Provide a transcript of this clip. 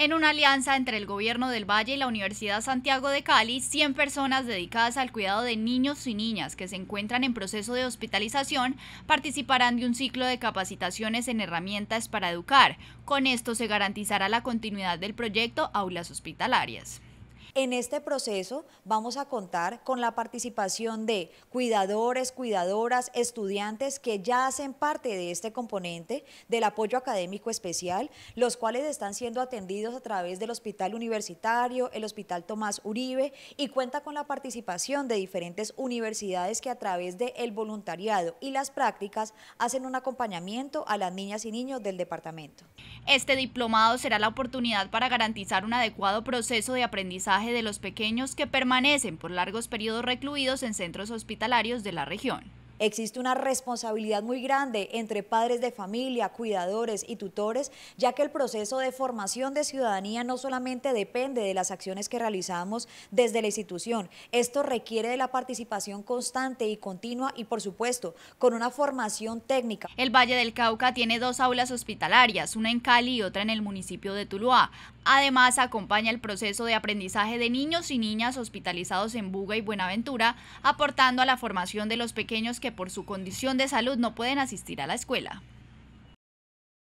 En una alianza entre el Gobierno del Valle y la Universidad Santiago de Cali, 100 personas dedicadas al cuidado de niños y niñas que se encuentran en proceso de hospitalización participarán de un ciclo de capacitaciones en herramientas para educar. Con esto se garantizará la continuidad del proyecto Aulas Hospitalarias. En este proceso vamos a contar con la participación de cuidadores, cuidadoras, estudiantes que ya hacen parte de este componente del apoyo académico especial, los cuales están siendo atendidos a través del Hospital Universitario, el Hospital Tomás Uribe y cuenta con la participación de diferentes universidades que a través del voluntariado y las prácticas hacen un acompañamiento a las niñas y niños del departamento. Este diplomado será la oportunidad para garantizar un adecuado proceso de aprendizaje de los pequeños que permanecen por largos periodos recluidos en centros hospitalarios de la región. Existe una responsabilidad muy grande entre padres de familia, cuidadores y tutores, ya que el proceso de formación de ciudadanía no solamente depende de las acciones que realizamos desde la institución, esto requiere de la participación constante y continua y por supuesto con una formación técnica. El Valle del Cauca tiene dos aulas hospitalarias, una en Cali y otra en el municipio de Tuluá. Además, acompaña el proceso de aprendizaje de niños y niñas hospitalizados en Buga y Buenaventura, aportando a la formación de los pequeños que por su condición de salud no pueden asistir a la escuela.